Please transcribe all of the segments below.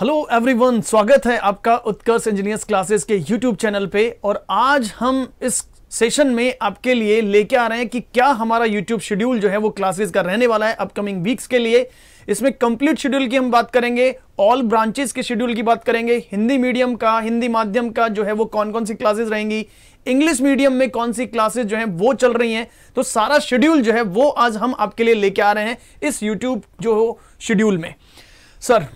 Hello everyone स्वागत है आपका उत्कर्ष इंजीनियर्स क्लासेस के यूट्यूब चैनल पे और आज हम इस सेशन में आपके लिए लेके आ रहे हैं कि क्या हमारा यूट्यूब शेड्यूल जो है वो क्लासेस का रहने वाला है अपकमिंग वीक्स के लिए इसमें कंप्लीट शेड्यूल की हम बात करेंगे ऑल ब्रांचेस के शेड्यूल की बात करेंगे हिंदी मीडियम का हिंदी माध्यम का जो है वो कौन कौन सी क्लासेस रहेंगी इंग्लिश मीडियम में कौन सी क्लासेस जो है वो चल रही हैं तो सारा शेड्यूल जो है वो आज हम आपके लिए लेके आ रहे हैं इस यूट्यूब जो शेड्यूल में सर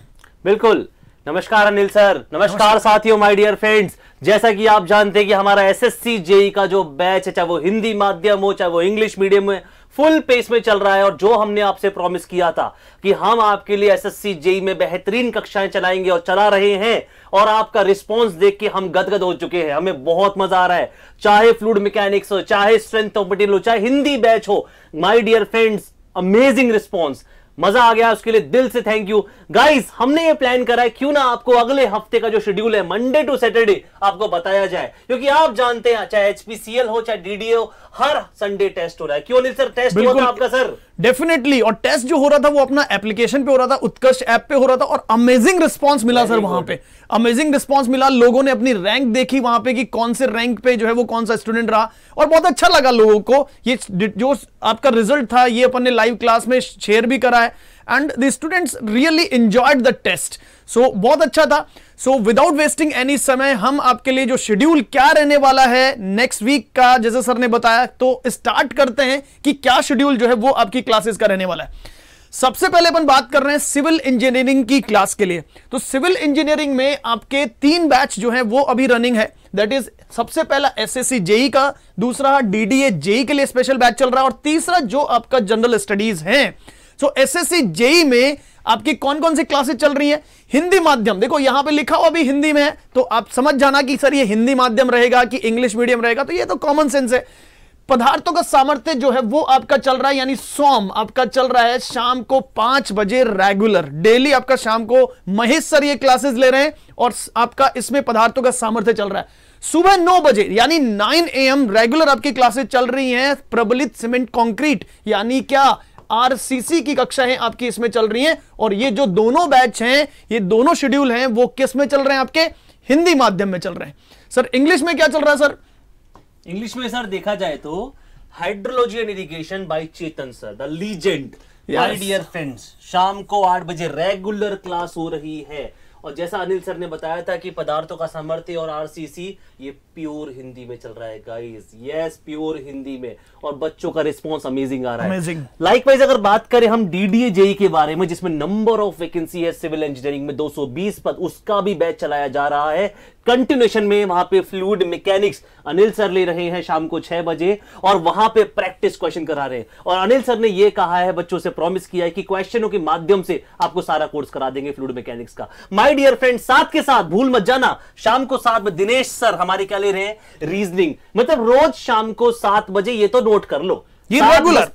बिल्कुल नमस्कार अनिल सर नमस्कार, साथियों माय डियर फ्रेंड्स जैसा कि आप जानते हैं कि हमारा एसएससी जेई e का जो बैच है चाहे वो हिंदी माध्यम हो चाहे वो इंग्लिश मीडियम में फुल पेस में चल रहा है और जो हमने आपसे प्रॉमिस किया था कि हम आपके लिए एसएससी जेई e में बेहतरीन कक्षाएं चलाएंगे और चला रहे हैं और आपका रिस्पांस देख के हम गदगद हो चुके हैं हमें बहुत मजा आ रहा है चाहे फ्लूड मैकेनिक्स हो चाहे स्ट्रेंथ ऑफ मटेरियल हो चाहे हिंदी बैच हो my dear friends amazing response मजा आ गया उसके लिए दिल से थैंक यू गाइस हमने ये प्लान करा है क्यों ना आपको अगले हफ्ते का जो शेड्यूल है मंडे टू सैटरडे आपको बताया जाए क्योंकि आप जानते हैं चाहे एचपीसीएल हो चाहे डीडीए हो हर संडे टेस्ट हो रहा है क्यों नहीं सर टेस्ट हुआ था आपका सर डेफिनेटली और टेस्ट जो हो रहा था वो अपना एप्लीकेशन पे हो रहा था उत्कर्ष ऐप पे हो रहा था और अमेजिंग रिस्पांस मिला सर वहां पे अमेजिंग रिस्पांस मिला लोगों ने अपनी रैंक देखी वहां पे कि कौन से रैंक पे जो है वो कौन सा स्टूडेंट रहा और बहुत अच्छा लगा लोगों को ये जो आपका रिजल्ट था ये अपन ने लाइव क्लास में शेयर भी करा है है and the students really enjoyed the test so बहुत अच्छा था सो विदाउट वेस्टिंग एनी समय हम आपके लिए जो शेड्यूल क्या रहने वाला है नेक्स्ट वीक का जैसे सर ने बताया तो स्टार्ट करते हैं कि क्या शेड्यूल जो है वो आपकी क्लासेस का रहने वाला है सबसे पहले अपन बात कर रहे हैं सिविल इंजीनियरिंग की क्लास के लिए तो सिविल इंजीनियरिंग में आपके तीन बैच जो है वो अभी रनिंग है दैट इज सबसे पहला एस एस जेई का दूसरा डीडीए जेई e के लिए स्पेशल बैच चल रहा है और तीसरा जो आपका जनरल स्टडीज है सो एसएससी जेई में आपकी कौन कौन सी क्लासेस चल रही है हिंदी माध्यम देखो यहां पे लिखा हुआ भी हिंदी में है तो आप समझ जाना कि सर ये हिंदी माध्यम रहेगा कि इंग्लिश मीडियम रहेगा तो ये तो कॉमन सेंस है पदार्थों का सामर्थ्य जो है वो आपका चल रहा है यानी सोम आपका चल रहा है शाम को पांच बजे रेगुलर डेली आपका शाम को महेश सर ये क्लासेस ले रहे हैं और आपका इसमें पदार्थों का सामर्थ्य चल रहा है सुबह नौ बजे यानी नाइन ए एम रेगुलर आपकी क्लासेस चल रही हैं प्रबलित सीमेंट कंक्रीट यानी क्या आरसीसी की कक्षाएं आपकी इसमें चल रही हैं और ये जो दोनों बैच हैं ये दोनों शेड्यूल हैं वो किस में चल रहे हैं आपके हिंदी माध्यम में चल रहे हैं सर इंग्लिश में क्या चल रहा है सर इंग्लिश में सर देखा जाए तो hydrology and irrigation by Chetan sir the legend my dear friends शाम को आठ बजे रेगुलर क्लास हो रही है और जैसा अनिल सर ने बताया था कि पदार्थों का सामर्थ्य और आरसीसी ये प्योर हिंदी में चल रहा है गाइस यस प्योर हिंदी में और बच्चों का रिस्पॉन्स अमेजिंग आ रहा है लाइक वाइज अगर बात करें हम डीडीए जेई e के बारे में जिसमें नंबर ऑफ वैकेंसी है सिविल इंजीनियरिंग में 220 पद उसका भी बैच चलाया जा रहा है कंटिन्यूशन में वहां पे फ्लूड मैकेनिक्स अनिल सर ले रहे हैं शाम को छह बजे और वहां पे प्रैक्टिस क्वेश्चन करा रहे हैं और अनिल सर ने ये कहा है बच्चों से प्रॉमिस किया है कि क्वेश्चनों के माध्यम से आपको सारा कोर्स करा देंगे फ्लूड मैकेनिक्स का माय डियर फ्रेंड साथ के साथ भूल मत जाना शाम को सात बजे दिनेश सर हमारे क्या ले रहे हैं रीजनिंग मतलब रोज शाम को सात बजे ये तो नोट कर लो ये रेगुलर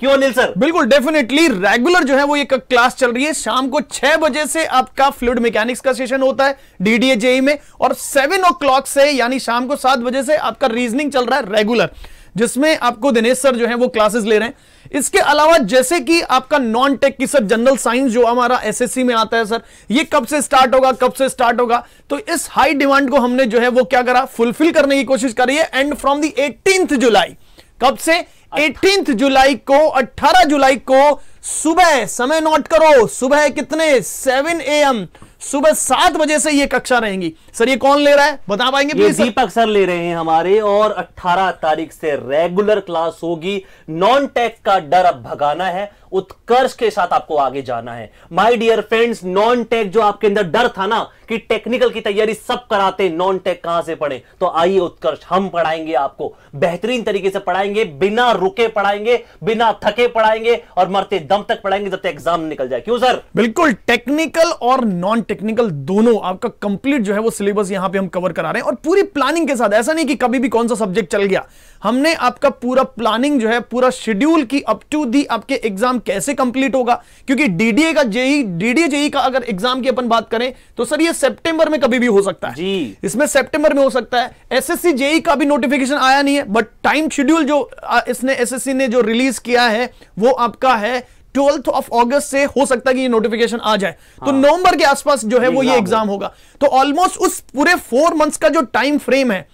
क्यों अनिल सर बिल्कुल डेफिनेटली रेगुलर जो है वो एक क्लास चल रही है शाम को छह बजे से आपका फ्लूड मैकेनिक्स का सेशन होता है जेई e में और सेवन ओ से यानी शाम को सात बजे से आपका रीजनिंग चल रहा है रेगुलर जिसमें आपको दिनेश सर जो है वो क्लासेस ले रहे हैं इसके अलावा जैसे कि आपका नॉन टेक की सर जनरल साइंस जो हमारा एसएससी में आता है सर ये कब से स्टार्ट होगा कब से स्टार्ट होगा तो इस हाई डिमांड को हमने जो है वो क्या करा फुलफिल करने की कोशिश करी है and from the eighteen July कब से एटीन जुलाई को 18 जुलाई को सुबह समय नोट करो सुबह कितने 7 एम सुबह सात बजे से ये कक्षा रहेंगी सर ये कौन ले रहा है बता पाएंगे ये दीपक सर ले रहे हैं हमारे और 18 तारीख से रेगुलर क्लास होगी नॉन टेक का डर अब भगाना है उत्कर्ष के साथ आपको आगे जाना है my dear friends non tech जो आपके अंदर डर था ना कि टेक्निकल की तैयारी सब कराते नॉन टेक कहां से पढ़े तो आइए उत्कर्ष हम पढ़ाएंगे आपको बेहतरीन तरीके से पढ़ाएंगे बिना रुके पढ़ाएंगे बिना थके पढ़ाएंगे और मरते दम दम तक पढ़ाएंगे जब तक एग्जाम निकल जाए क्यों सर बिल्कुल टेक्निकल और नॉन टेक्निकल दोनों आपका कंप्लीट जो है वो सिलेबस यहां पे हम कवर करा रहे हैं और पूरी प्लानिंग के साथ ऐसा नहीं कि कभी भी कौन सा सब्जेक्ट चल गया हमने आपका पूरा प्लानिंग जो है पूरा शेड्यूल की अप टू दी आपके एग्जाम कैसे कंप्लीट होगा क्योंकि डीडीए का जेई डीडीए जेई का अगर एग्जाम की अपन बात करें तो सर ये सितंबर में कभी भी हो सकता है जी इसमें सितंबर में हो सकता है एसएससी जेई का भी नोटिफिकेशन आया नहीं है बट टाइम शेड्यूल जो इसने एसएससी ने जो रिलीज किया है वो आपका है ट्वेल्थ ऑफ ऑगस्ट से हो सकता है कि ये नोटिफिकेशन आ जाए तो हाँ। तो नवंबर के आसपास जो है वो ये एग्जाम होगा तो ऑलमोस्ट उस पूरे फोर मंथ्स का जो टाइम फ्रेम है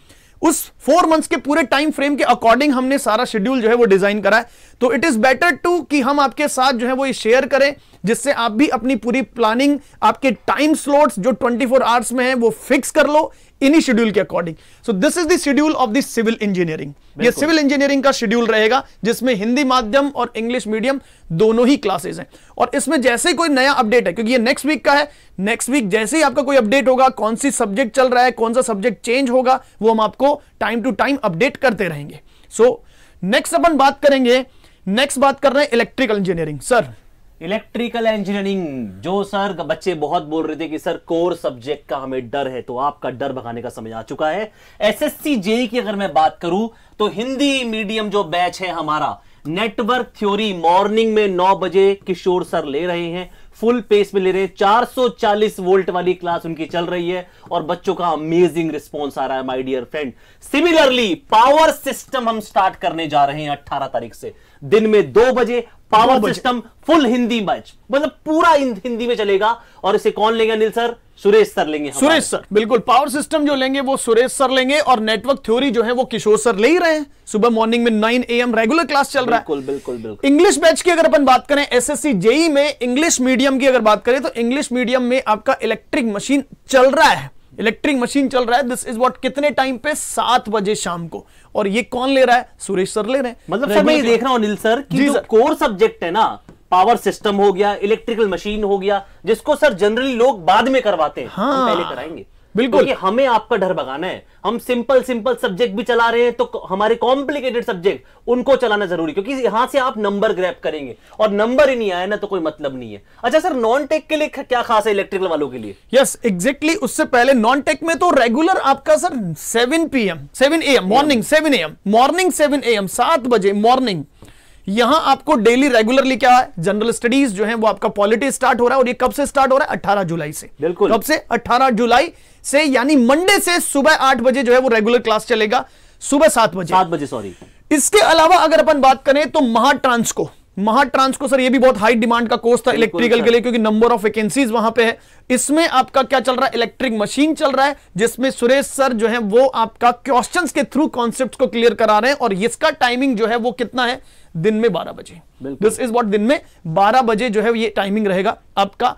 उस फोर मंथ्स के पूरे टाइम फ्रेम के अकॉर्डिंग हमने सारा शेड्यूल जो है वो डिजाइन करा है तो इट इज बेटर टू कि हम आपके साथ जो है वो शेयर करें जिससे आप भी अपनी पूरी प्लानिंग आपके टाइम स्लॉट्स जो 24 फोर आवर्स में है वो फिक्स कर लो इनी शेड्यूल के according so this is schedule of this civil engineering ये सिविल इंजीनियरिंग का शेड्यूल रहेगा जिसमें हिंदी माध्यम और इंग्लिश मीडियम दोनों ही क्लासेस हैं और इसमें जैसे ही कोई नया अपडेट है क्योंकि ये नेक्स्ट वीक का है नेक्स्ट वीक जैसे ही आपका कोई अपडेट होगा कौन सी सब्जेक्ट चल रहा है कौन सा सब्जेक्ट चेंज होगा वो हम आपको टाइम टू टाइम अपडेट करते रहेंगे सो so, नेक्स्ट अपन बात करेंगे नेक्स्ट बात कर रहे हैं electrical engineering sir electrical engineering जो सर बच्चे बहुत बोल रहे थे कि सर कोर सब्जेक्ट का हमें डर है तो आपका डर भगाने का समय आ चुका है एसएससी जेई की अगर मैं बात करूं तो हिंदी मीडियम जो बैच है हमारा नेटवर्क थ्योरी मॉर्निंग में 9 बजे किशोर सर ले रहे हैं फुल पेस में ले रहे हैं 440 वोल्ट वाली क्लास उनकी चल रही है और बच्चों का अमेजिंग रिस्पॉन्स आ रहा है my dear friend similarly power system हम स्टार्ट करने जा रहे हैं 18 तारीख से दिन में दो बजे power system full Hindi match मतलब पूरा हिंदी में चलेगा और इसे कौन लेंगे अनिल सर सुरेश सर लेंगे सुरेश सर बिल्कुल पावर सिस्टम जो लेंगे वो सुरेश सर लेंगे और नेटवर्क थ्योरी जो है वो किशोर सर ले ही रहे हैं सुबह मॉर्निंग में 9 एएम रेगुलर क्लास चल रहा है बिल्कुल बिल्कुल बिल्कुल इंग्लिश बैच की अगर अपन बात करें एस एस e में इंग्लिश मीडियम की अगर बात करें तो इंग्लिश मीडियम में आपका इलेक्ट्रिक मशीन चल रहा है इलेक्ट्रिक मशीन चल रहा है दिस इज वॉट कितने टाइम पे सात बजे शाम को और ये कौन ले रहा है सुरेश सर ले रहे हैं मतलब सर मैं ये देख रहा हूं अनिल सर कि जो कोर सब्जेक्ट है ना पावर सिस्टम हो गया इलेक्ट्रिकल मशीन हो गया जिसको सर जनरली लोग बाद में करवाते हैं हाँ। हम पहले कराएंगे बिल्कुल तो हमें आपका डर भगाना है हम सिंपल सिंपल सब्जेक्ट भी चला रहे हैं तो हमारे कॉम्प्लिकेटेड सब्जेक्ट उनको चलाना जरूरी क्योंकि यहां से आप नंबर ग्रैप करेंगे और नंबर ही नहीं आया ना तो कोई मतलब नहीं है अच्छा सर नॉन टेक के लिए क्या खास है इलेक्ट्रिकल वालों के लिए यस yes, एग्जैक्टली exactly, उससे पहले नॉन टेक में तो रेगुलर आपका sir seven P M seven A M morning seven A M morning seven A M सात बजे मॉर्निंग यहां आपको डेली रेगुलरली क्या है जनरल स्टडीज जो है वो आपका पॉलिटी स्टार्ट हो रहा है और ये कब से स्टार्ट हो रहा है 18 जुलाई से बिल्कुल कब से 18 जुलाई से यानी मंडे से सुबह आठ बजे जो है वो रेगुलर क्लास चलेगा सुबह सात बजे सात बजे सॉरी इसके अलावा अगर अपन बात करें तो महाट्रांस को महाट्रांस को सर ये भी बहुत हाई डिमांड का कोर्स था इलेक्ट्रिकल के लिए क्योंकि नंबर ऑफ वैकेंसीज वहां पे है इसमें आपका क्या चल रहा है इलेक्ट्रिक मशीन चल रहा है जिसमें सुरेश सर जो है वो आपका क्वेश्चंस के थ्रू कॉन्सेप्ट्स को क्लियर करा रहे हैं और इसका टाइमिंग जो है वो कितना है दिन में बारह बजे दिस इज वॉट दिन में बारह बजे जो है ये टाइमिंग रहेगा आपका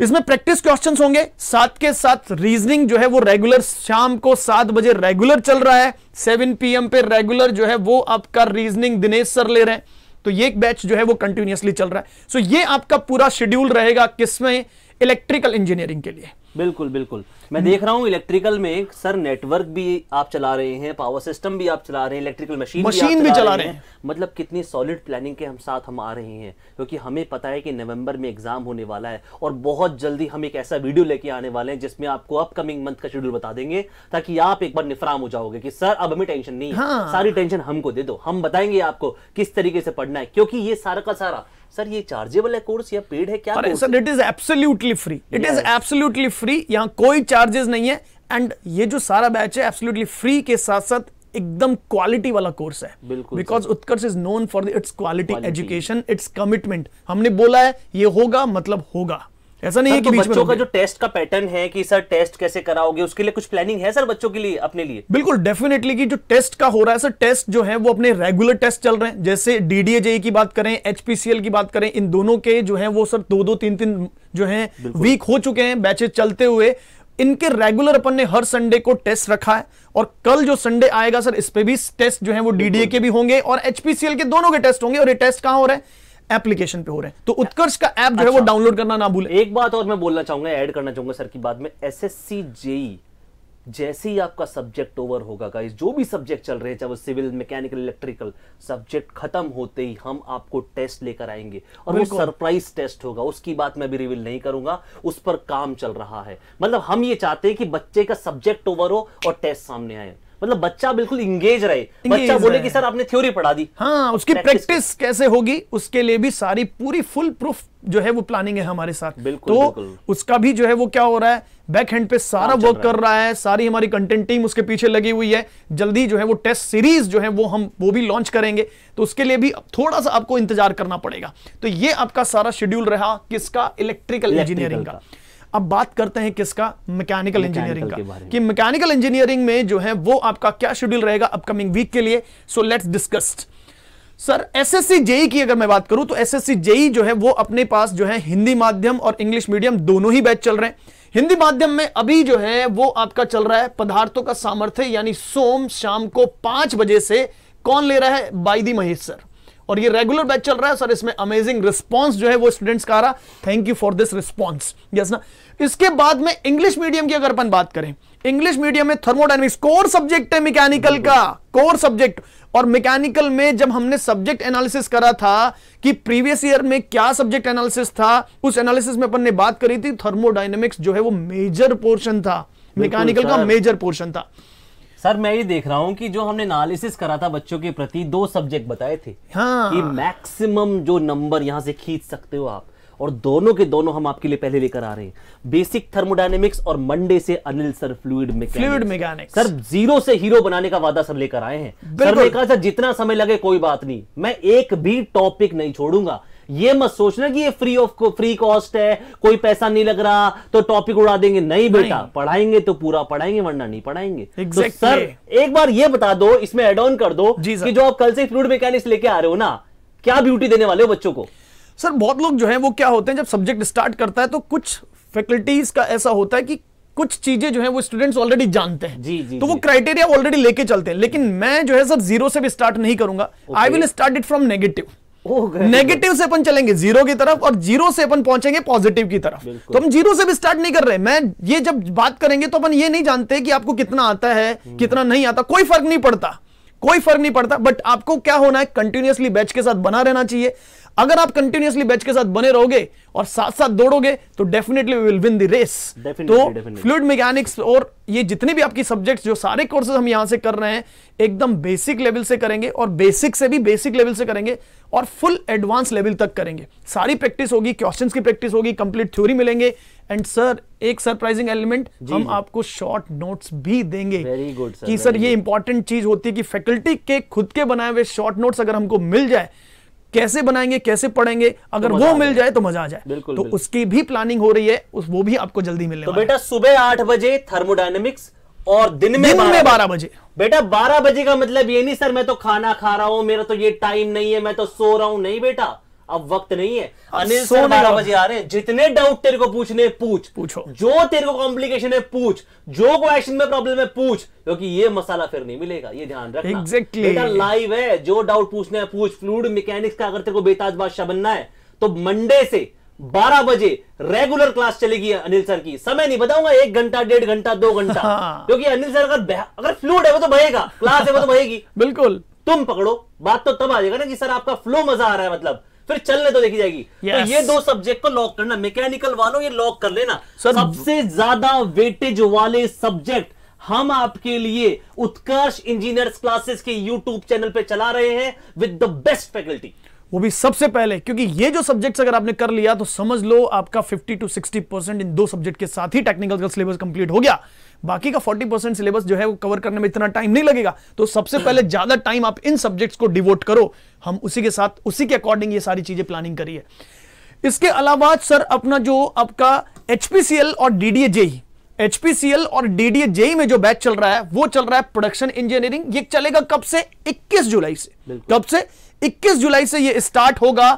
इसमें प्रैक्टिस क्वेश्चन होंगे साथ के साथ रीजनिंग जो है वो रेगुलर शाम को सात बजे रेगुलर चल रहा है सेवन पीएम पे रेगुलर जो है वो आपका रीजनिंग दिनेश सर ले रहे हैं तो ये बैच जो है वो कंटिन्यूसली चल रहा है सो so ये आपका पूरा शेड्यूल रहेगा किसमें इलेक्ट्रिकल इंजीनियरिंग के लिए बिल्कुल बिल्कुल मैं देख रहा हूँ इलेक्ट्रिकल में सर नेटवर्क भी आप चला रहे हैं पावर सिस्टम भी आप चला रहे हैं इलेक्ट्रिकल मशीन मशीन भी, भी चला रहे हैं मतलब कितनी सॉलिड प्लानिंग के हम साथ हम आ रहे हैं क्योंकि हमें पता है कि नवंबर में एग्जाम होने वाला है और बहुत जल्दी हम एक ऐसा वीडियो लेके आने वाले हैं जिसमें आपको अपकमिंग मंथ का शेड्यूल बता देंगे ताकि आप एक बार निफराम हो जाओगे की सर अब हमें टेंशन नहीं है हाँ। सारी टेंशन हमको दे दो हम बताएंगे आपको किस तरीके से पढ़ना है क्योंकि ये सारा का सारा सर ये चार्जेबल है कोर्स या पेड है क्या sir it is absolutely free it is absolutely free यहाँ कोई चार्जेस नहीं है एंड ये जो सारा बैच है एब्सोल्यूटली फ्री के साथ साथ एकदम क्वालिटी वाला कोर्स है because Utkarsh is known for its quality education its commitment हमने बोला है ये होगा मतलब होगा ऐसा नहीं है कि तो बच्चों का जो टेस्ट का पैटर्न है कि सर टेस्ट कैसे कराओगे उसके लिए कुछ प्लानिंग है सर बच्चों के लिए अपने लिए बिल्कुल डेफिनेटली कि जो टेस्ट का हो रहा है सर टेस्ट जो है वो अपने रेगुलर टेस्ट चल रहे हैं जैसे डीडीएजे e की बात करें एचपीसीएल की बात करें इन दोनों के जो है वो सर दो दो तीन तीन जो है वीक हो चुके हैं बैचेज चलते हुए इनके रेगुलर अपन ने हर संडे को टेस्ट रखा है और कल जो संडे आएगा सर इस पे भी टेस्ट जो है वो डीडीए के भी होंगे और एचपीसीएल के दोनों के टेस्ट होंगे और ये टेस्ट कहां हो रहे हैं एप्लीकेशन पे हो रहे हैं तो उत्कर्ष का ऐप जो है वो डाउनलोड अच्छा। करना ना भूले एक बात और मैं बोलना चाहूंगा ऐड करना चाहूंगा सर की बात में एस एस सी जेई जैसे ही आपका सब्जेक्ट ओवर होगा गाइस जो भी सब्जेक्ट चल रहे हैं चाहे वो सिविल मैकेनिकल इलेक्ट्रिकल सब्जेक्ट खत्म होते ही हम आपको टेस्ट लेकर आएंगे और वो सरप्राइज टेस्ट होगा उसकी बात मैं भी रिवील नहीं करूंगा उस पर काम चल रहा है मतलब हम ये चाहते हैं कि बच्चे का सब्जेक्ट ओवर हो और टेस्ट सामने आए मतलब बच्चा बिल्कुल इंगेज रहे इंगेज बच्चा बोले कि सर आपने थ्योरी पढ़ा दी हाँ उसकी प्रैक्टिस कैसे होगी उसके लिए भी सारी पूरी फुल प्रूफ जो है वो प्लानिंग है हमारे साथ बिल्कुल तो बिल्कुल। उसका भी जो है वो क्या हो रहा है बैक हैंड पे सारा वर्क कर रहा है सारी हमारी कंटेंट टीम उसके पीछे लगी हुई है जल्दी जो है वो टेस्ट सीरीज जो है वो हम वो भी लॉन्च करेंगे तो उसके लिए भी थोड़ा सा आपको इंतजार करना पड़ेगा तो ये आपका सारा शेड्यूल रहा किसका इलेक्ट्रिकल इंजीनियरिंग का अब बात करते हैं किसका मैकेनिकल इंजीनियरिंग का कि मैकेनिकल इंजीनियरिंग में जो है वो आपका क्या शेड्यूल रहेगा अपकमिंग वीक के लिए so let's discussed sir SSC JE की अगर मैं बात करूं तो एसएससी जेई e जो है वो अपने पास जो है हिंदी माध्यम और इंग्लिश मीडियम दोनों ही बैच चल रहे हैं हिंदी माध्यम में अभी जो है वो आपका चल रहा है पदार्थों का सामर्थ्य यानी सोम शाम को पांच बजे से कौन ले रहा है बाईदी महेश सर और ये रेगुलर बैच चल रहा है सर इसमें अमेजिंग रिस्पॉन्स जो है वो स्टूडेंट्स का आ रहा thank you for this response yes ना इसके बाद में इंग्लिश मीडियम की अगर अपन बात करें इंग्लिश मीडियम में थर्मोडाइनमिक्स कोर सब्जेक्ट है मैकेनिकल का कोर सब्जेक्ट और मैकेनिकल में जब हमने सब्जेक्ट एनालिसिस करा था कि प्रीवियस ईयर में क्या सब्जेक्ट एनालिसिस था उस एनालिसिस में अपन ने बात करी थी थर्मोडाइनमिक्स जो है वो मेजर पोर्शन था मैकेनिकल का मेजर पोर्शन था सर मैं ये देख रहा हूँ कि जो हमने एनालिसिस करा था बच्चों के प्रति दो सब्जेक्ट बताए थे हाँ। कि मैक्सिमम जो नंबर यहाँ से खींच सकते हो आप और दोनों के दोनों हम आपके लिए पहले लेकर आ रहे हैं बेसिक थर्मोडाइनेमिक्स और मंडे से Anil sir fluid fluid mechanics sir zero से हीरो बनाने का वादा सर लेकर आए हैं सर ने कहा सर जितना समय लगे कोई बात नहीं मैं एक भी टॉपिक नहीं छोड़ूंगा ये मत सोचना कि ये फ्री ऑफ फ्री कॉस्ट है कोई पैसा नहीं लग रहा तो टॉपिक उड़ा देंगे नहीं बेटा पढ़ाएंगे तो पूरा पढ़ाएंगे वरना नहीं पढ़ाएंगे तो exactly. तो सर एक बार ये बता दो इसमें एड ऑन कर दो कि जो आप कल से फ्लूड मैकेनिक्स लेके आ रहे हो ना क्या ब्यूटी देने वाले हो बच्चों को सर बहुत लोग जो है वो क्या होते हैं जब सब्जेक्ट स्टार्ट करता है तो कुछ फैकल्टीज का ऐसा होता है कि कुछ चीजें जो है वो स्टूडेंट्स ऑलरेडी जानते हैं जी, जी, तो वो क्राइटेरिया ऑलरेडी लेके चलते हैं लेकिन मैं जो है सर जीरो से भी स्टार्ट नहीं करूंगा I will start it from negative negative से अपन चलेंगे जीरो की तरफ और जीरो से अपन पहुंचेंगे पॉजिटिव की तरफ तो हम जीरो से भी स्टार्ट नहीं कर रहे मैं ये जब बात करेंगे तो अपन ये नहीं जानते कि आपको कितना आता है हम्म। कितना नहीं आता कोई फर्क नहीं पड़ता कोई फर्क नहीं पड़ता बट आपको क्या होना है कंटिन्यूसली बैच के साथ बना रहना चाहिए अगर आप कंटिन्यूसली बैच के साथ बने रहोगे और साथ साथ दौड़ोगे तो definitely will win the race तो फ्लूड मैकेनिक्स और ये जितने भी आपकी सब्जेक्ट्स जो सारे कोर्सेज हम यहां से कर रहे हैं एकदम बेसिक लेवल से करेंगे और बेसिक से भी बेसिक लेवल से करेंगे और फुल एडवांस लेवल तक करेंगे सारी प्रैक्टिस होगी क्वेश्चंस की प्रैक्टिस होगी कंप्लीट थ्योरी मिलेंगे एंड सर एक सरप्राइजिंग एलिमेंट हम आपको शॉर्ट नोट्स भी देंगे good, sir, कि सर ये इंपॉर्टेंट चीज होती है कि फैकल्टी के खुद के बनाए हुए शॉर्ट नोट्स अगर हमको मिल जाए कैसे बनाएंगे कैसे पढ़ेंगे अगर तो वो मिल जाए तो मजा आ जाए बिल्कुल, तो बिल्कुल। उसकी भी प्लानिंग हो रही है उस वो भी आपको जल्दी मिलने तो बेटा सुबह आठ बजे थर्मोडाइनमिक्स और दिन में दिन बारह बजे बेटा बारह बजे का मतलब ये नहीं सर मैं तो खाना खा रहा हूं मेरा तो ये टाइम नहीं है मैं तो सो रहा हूं नहीं बेटा अब वक्त नहीं है अनिल सर बारह बजे आ रहे हैं जितने डाउट तेरे को पूछने पूछ पूछो जो तेरे को कॉम्प्लिकेशन है पूछ जो क्वेश्चन में प्रॉब्लम है पूछ क्योंकि ये मसाला फिर नहीं मिलेगा ये ध्यान रखना एग्जैक्टली exactly. लाइव है जो डाउट पूछना है पूछ फ्लूड मैकेनिक्स का अगर तेरे को बेताज बादशाह बनना है तो मंडे से 12 बजे रेगुलर क्लास चलेगी अनिल सर की समय नहीं बताऊंगा एक घंटा डेढ़ घंटा दो घंटा हाँ। क्योंकि अनिल सर अगर अगर फ्लूड है वो तो बहेगा क्लास है वो तो बहेगी बिल्कुल तुम पकड़ो बात तो तब आ जाएगा ना कि सर आपका फ्लो मजा आ रहा है मतलब फिर चलने तो देखी जाएगी तो yes. तो ये दो सब्जेक्ट को लॉक करना मैकेनिकल वालों ये लॉक कर लेना Sir, सबसे ज्यादा वेटेज वाले सब्जेक्ट हम आपके लिए उत्कर्ष इंजीनियर्स क्लासेस के यूट्यूब चैनल पे चला रहे हैं विद द बेस्ट फैकल्टी वो भी सबसे पहले क्योंकि ये जो सब्जेक्ट्स अगर आपने कर लिया तो समझ लो आपका 50 टू 60 परसेंट इन दो सब्जेक्ट के साथ ही टेक्निकल का सिलेबस कंप्लीट हो गया बाकी का 40 परसेंट सिलेबस जो है वो कवर करने में इतना टाइम नहीं लगेगा तो सबसे पहले ज्यादा टाइम आप इन सब्जेक्ट्स को डिवोट करो हम उसी के साथ उसी के अकॉर्डिंग ये सारी चीजें प्लानिंग करिए इसके अलावा सर अपना जो आपका एचपीसीएल और डीडीए जेई एचपीसीएल और डीडीए जेई e में जो बैच चल रहा है वो चल रहा है प्रोडक्शन इंजीनियरिंग ये चलेगा कब से 21 जुलाई से कब से 21 जुलाई से ये स्टार्ट होगा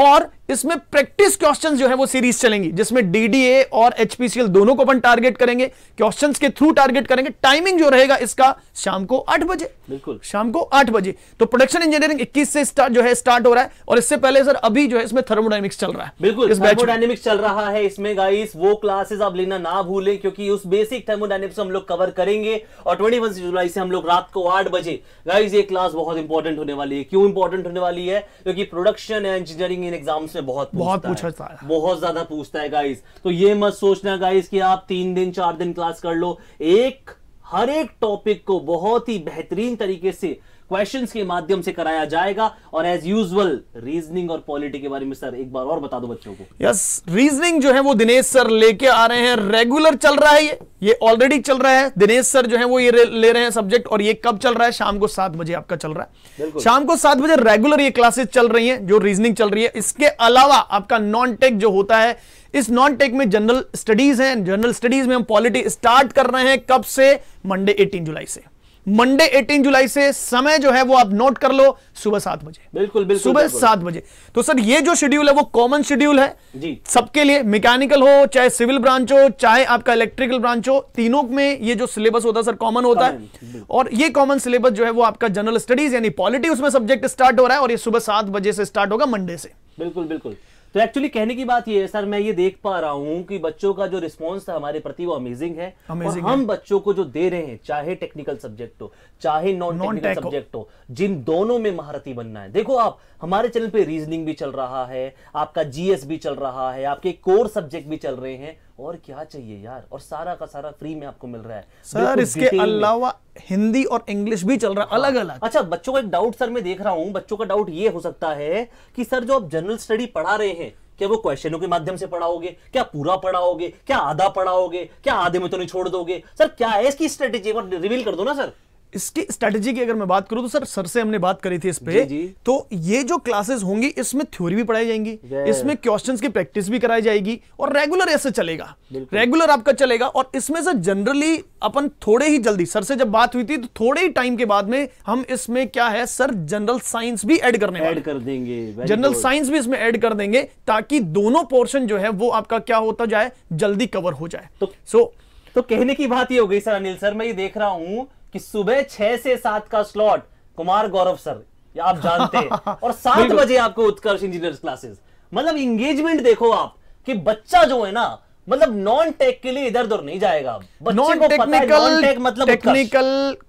और इसमें प्रैक्टिस क्वेश्चंस जो है वो सीरीज चलेंगी जिसमें डीडीए और एचपीसीएल दोनों को अपन टारगेट करेंगे क्वेश्चंस के थ्रू टारगेट करेंगे टाइमिंग जो रहेगा इसका शाम को आठ बजे बिल्कुल शाम को आठ बजे तो प्रोडक्शन इंजीनियरिंग इक्कीस से स्टार्ट जो है स्टार्ट हो रहा है और इससे पहले सर अभी जो है इसमें थर्मोडाइनिक्स चल रहा है बिल्कुल इस थर्मोडाइनिक्स चल रहा है इसमें गाइस वो क्लासेस आप लेना ना भूलें क्योंकि उस बेसिक थर्मोडाइनिक्स हम लोग कवर करेंगे और ट्वेंटी जुलाई से हम लोग रात को आठ बजे गाइज ये क्लास बहुत इंपॉर्टेंट होने वाली है क्यों इंपॉर्टेंट होने वाली है क्योंकि production and engineering in exams मुझसे बहुत बहुत पूछा है। बहुत ज्यादा पूछता है गाइस तो ये मत सोचना गाइस कि आप तीन दिन चार दिन क्लास कर लो एक हर एक टॉपिक को बहुत ही बेहतरीन तरीके से क्वेश्चंस के माध्यम से कराया जाएगा और एज यूजल रीजनिंग और पॉलिटी के बारे में सर एक बार और बता दो बच्चों को यस yes, रीजनिंग जो है वो दिनेश सर लेके आ रहे हैं रेगुलर चल रहा है ये ये ऑलरेडी चल रहा है दिनेश सर जो है वो ये ले रहे हैं सब्जेक्ट और ये कब चल रहा है शाम को सात बजे आपका चल रहा है शाम को सात बजे रेगुलर ये क्लासेस चल रही है जो रीजनिंग चल रही है इसके अलावा आपका नॉन टेक जो होता है इस नॉन टेक में जनरल स्टडीज हैं जनरल स्टडीज में हम पॉलिटी स्टार्ट कर रहे हैं कब से मंडे 18 जुलाई से मंडे 18 जुलाई से समय जो है वो आप नोट कर लो सुबह सात बजे बिल्कुल बिल्कुल सुबह सात बजे तो सर ये जो शेड्यूल है वो कॉमन शेड्यूल है सबके लिए मैकेनिकल हो चाहे सिविल ब्रांच हो चाहे आपका इलेक्ट्रिकल ब्रांच हो तीनों में ये जो सिलेबस होता है सर कॉमन होता है और ये कॉमन सिलेबस जो है वो आपका जनरल स्टडीज यानी पॉलिटी उसमें सब्जेक्ट स्टार्ट हो रहा है और ये सुबह सात बजे से स्टार्ट होगा मंडे से बिल्कुल बिल्कुल तो एक्चुअली कहने की बात ये है सर मैं ये देख पा रहा हूँ कि बच्चों का जो रिस्पॉन्स था हमारे प्रति वो अमेजिंग है amazing और हम है। बच्चों को जो दे रहे हैं चाहे टेक्निकल सब्जेक्ट हो चाहे नॉन टेक्निकल सब्जेक्ट हो जिन दोनों में महारथी बनना है देखो आप हमारे चैनल पे रीजनिंग भी चल रहा है आपका जीएस भी चल रहा है आपके कोर सब्जेक्ट भी चल रहे हैं और क्या चाहिए यार और सारा का सारा फ्री में आपको मिल रहा है सर इसके अलावा हिंदी और इंग्लिश भी चल रहा है हाँ। अलग अलग अच्छा बच्चों का एक डाउट सर मैं देख रहा हूँ बच्चों का डाउट ये हो सकता है कि सर जो आप जनरल स्टडी पढ़ा रहे हैं क्या वो क्वेश्चनों के माध्यम से पढ़ाओगे क्या पूरा पढ़ाओगे क्या आधा पढ़ाओगे क्या आधे में तो नहीं छोड़ दोगे सर क्या है इसकी स्ट्रेटेजी रिवील कर दो ना सर इसकी स्ट्रेटेजी की अगर मैं बात करूं तो सर सर से हमने बात करी थी इस पे जी, जी. तो ये जो क्लासेस होंगी इसमें थ्योरी भी पढ़ाई जाएंगी इसमें क्वेश्चंस की प्रैक्टिस भी कराई जाएगी और रेगुलर ऐसे चलेगा रेगुलर आपका चलेगा और इसमें से जनरली अपन थोड़े ही जल्दी सर से जब बात हुई थी तो थोड़े ही टाइम के बाद में हम इसमें क्या है सर जनरल साइंस भी एड करने एड कर देंगे जनरल साइंस भी इसमें एड कर देंगे ताकि दोनों पोर्शन जो है वो आपका क्या होता जाए जल्दी कवर हो जाए तो सो तो कहने की बात ये हो गई सर अनिल सर मैं ये देख रहा हूं कि सुबह छह से सात का स्लॉट कुमार गौरव सर या आप जानते हैं और सात बजे आपको उत्कर्ष इंजीनियर क्लासेस मतलब इंगेजमेंट देखो आप कि बच्चा जो है ना मतलब नॉन टेक के लिए इधर उधर नहीं जाएगा नॉन टेक्निकल मतलब टेक्निकल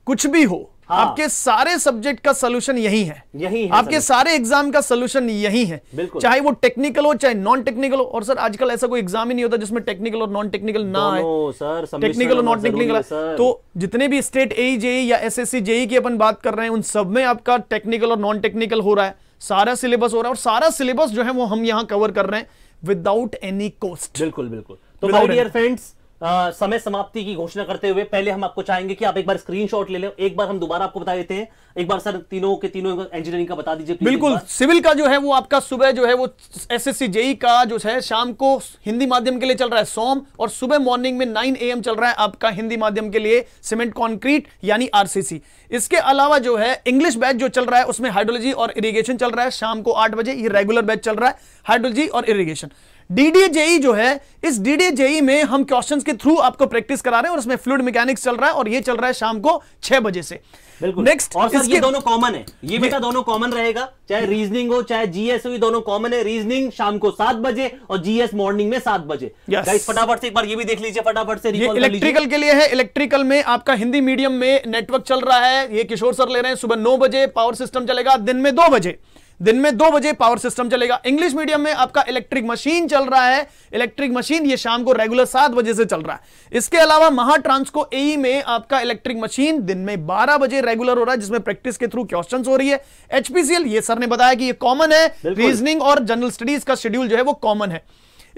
कुछ भी हो हाँ। आपके सारे सब्जेक्ट का सोल्यूशन यही है यही है आपके सारे एग्जाम का सोल्यूशन यही है चाहे वो टेक्निकल हो चाहे नॉन टेक्निकल हो और सर आजकल ऐसा कोई एग्जाम ही नहीं होता जिसमें टेक्निकल और नॉन टेक्निकल ना आए सर टेक्निकल और नॉन टेक्निकल तो जितने भी स्टेट ए जेई या एस एस जेई की अपन बात कर रहे हैं उन सब में आपका टेक्निकल और नॉन टेक्निकल हो रहा है सारा सिलेबस हो रहा है और सारा सिलेबस जो है वो हम यहाँ कवर कर रहे हैं विदाउट एनी कॉस्ट बिल्कुल बिल्कुल तो माय डियर फ्रेंड्स आ, समय समाप्ति की घोषणा करते हुए पहले हम आपको चाहेंगे कि आप एक बार स्क्रीनशॉट ले लें एक बार हम दोबारा आपको बता देते हैं एक बार सर तीनों के तीनों इंजीनियरिंग का बता दीजिए बिल्कुल सिविल का जो है वो आपका सुबह जो है वो एसएससी जेई e का जो है शाम को हिंदी माध्यम के लिए चल रहा है सोम और सुबह मॉर्निंग में नाइन ए चल रहा है आपका हिंदी माध्यम के लिए सीमेंट कॉन्क्रीट यानी आरसीसी इसके अलावा जो है इंग्लिश बैच जो चल रहा है उसमें हाइड्रोलॉजी और इरीगेशन चल रहा है शाम को आठ बजे ये रेगुलर बैच चल रहा है हाइड्रोलॉजी और इरीगेशन डीडीजेई e जो है इस डीडीजेई e में हम क्वेश्चंस के थ्रू आपको प्रैक्टिस करा रहे हैं और इसमें फ्लूड मैकेनिक्स चल रहा है और ये चल रहा है शाम को छह बजे से नेक्स्ट और सर ये दोनों कॉमन है ये बेटा दोनों कॉमन रहेगा चाहे रीजनिंग हो चाहे जीएस हो ये दोनों कॉमन है रीजनिंग शाम को सात बजे और जीएस मॉर्निंग में सात बजे गाइस फटाफट से एक बार ये भी देख लीजिए फटाफट से ये इलेक्ट्रिकल के लिए है इलेक्ट्रिकल में आपका हिंदी मीडियम में नेटवर्क चल रहा है ये किशोर सर ले रहे हैं सुबह नौ बजे पावर सिस्टम चलेगा दिन में दो बजे दिन में दो बजे पावर सिस्टम चलेगा इंग्लिश मीडियम में आपका इलेक्ट्रिक मशीन चल रहा है इलेक्ट्रिक मशीन ये शाम को रेगुलर सात बजे से चल रहा है इसके अलावा महाट्रांस को ए e में आपका इलेक्ट्रिक मशीन दिन में बारह बजे रेगुलर हो रहा है जिसमें प्रैक्टिस के थ्रू क्वेश्चन हो रही है एचपीसीएल ये सर ने बताया कि ये कॉमन है रीजनिंग और जनरल स्टडीज का शेड्यूल जो है वो कॉमन है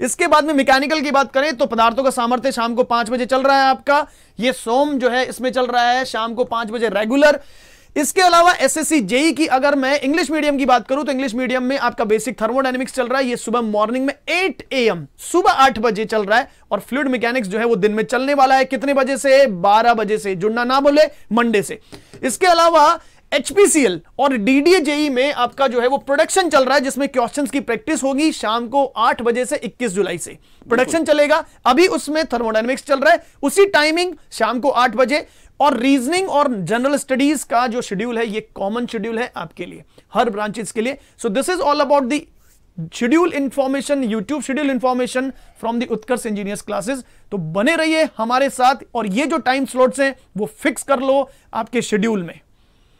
इसके बाद में मैकेनिकल की बात करें तो पदार्थों का सामर्थ्य शाम को पांच बजे चल रहा है आपका ये सोम जो है इसमें चल रहा है शाम को पांच बजे रेगुलर इसके अलावा एसएससी जेई e की अगर मैं इंग्लिश मीडियम की बात करूं तो इंग्लिश मीडियम में आपका बेसिक थर्मोडाइनमिक्स चल रहा है ये सुबह मॉर्निंग में 8 एम सुबह 8 बजे चल रहा है और फ्लूड मैकेनिक्स जो है वो दिन में चलने वाला है कितने बजे से 12 बजे से जुड़ना ना बोले मंडे से इसके अलावा एचपीसीएल और डीडीएजेई e में आपका जो है वो प्रोडक्शन चल रहा है जिसमें क्वेश्चन की प्रैक्टिस होगी शाम को आठ बजे से इक्कीस जुलाई से प्रोडक्शन चलेगा अभी उसमें थर्मोडाइनमिक्स चल रहा है उसी टाइमिंग शाम को आठ बजे और रीजनिंग और जनरल स्टडीज का जो शेड्यूल है ये कॉमन शेड्यूल है आपके लिए हर ब्रांचेस के लिए so this is all about the schedule information YouTube schedule information from the Utkarsh engineers classes तो बने रहिए हमारे साथ और ये जो टाइम स्लॉट्स हैं वो फिक्स कर लो आपके शेड्यूल में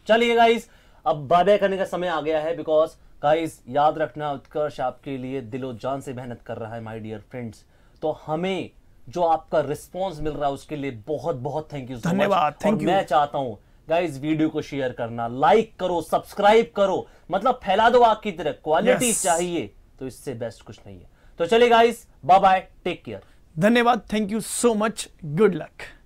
चलिए गाइस अब बाय करने का समय आ गया है बिकॉज गाइस याद रखना उत्कर्ष आपके लिए दिलो जान से मेहनत कर रहा है माई डियर फ्रेंड्स तो हमें जो आपका रिस्पॉन्स मिल रहा है उसके लिए बहुत बहुत थैंक यू धन्यवाद थैंक यू मैं चाहता हूँ गाइज वीडियो को शेयर करना लाइक करो सब्सक्राइब करो मतलब फैला दो आग की तरह क्वालिटी yes. चाहिए तो इससे बेस्ट कुछ नहीं है तो चलिए guys bye bye take care धन्यवाद thank you so much good luck